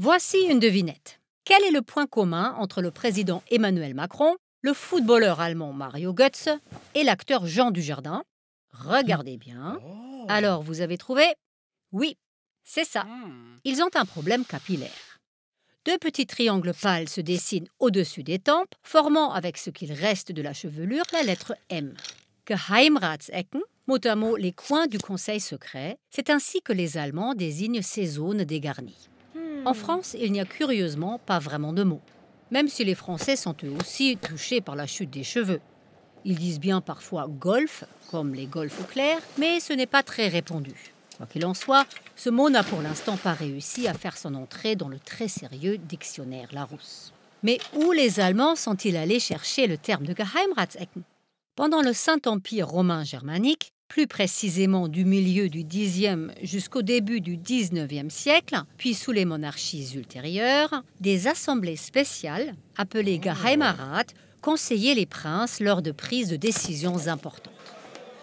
Voici une devinette. Quel est le point commun entre le président Emmanuel Macron, le footballeur allemand Mario Götze et l'acteur Jean Dujardin Regardez bien. Oh. Alors, vous avez trouvé Oui, c'est ça. Hmm. Ils ont un problème capillaire. Deux petits triangles pâles se dessinent au-dessus des tempes, formant avec ce qu'il reste de la chevelure la lettre M. Geheimratsecken, mot à mot les coins du conseil secret, c'est ainsi que les Allemands désignent ces zones dégarnies. En France, il n'y a curieusement pas vraiment de mots, même si les Français sont eux aussi touchés par la chute des cheveux. Ils disent bien parfois golf, comme les golfs au clair, mais ce n'est pas très répandu. Quoi qu'il en soit, ce mot n'a pour l'instant pas réussi à faire son entrée dans le très sérieux dictionnaire Larousse. Mais où les Allemands sont-ils allés chercher le terme de geheimratseck Pendant le Saint-Empire romain germanique, plus précisément du milieu du Xe jusqu'au début du XIXe siècle, puis sous les monarchies ultérieures, des assemblées spéciales, appelées oh. Geheimrat », conseillaient les princes lors de prises de décisions importantes.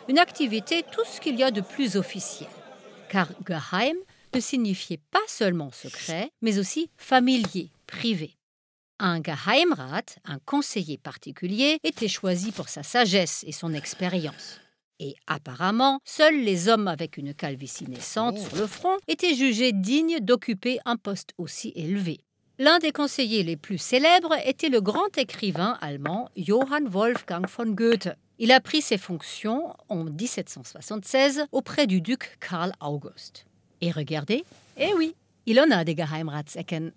Une activité tout ce qu'il y a de plus officiel, car Geheim ne signifiait pas seulement secret, mais aussi familier, privé. Un Geheimrat, un conseiller particulier, était choisi pour sa sagesse et son expérience. Et apparemment, seuls les hommes avec une calvitie naissante sur le front étaient jugés dignes d'occuper un poste aussi élevé. L'un des conseillers les plus célèbres était le grand écrivain allemand Johann Wolfgang von Goethe. Il a pris ses fonctions en 1776 auprès du duc Karl August. Et regardez, eh oui, il en a des Geheimratsecken.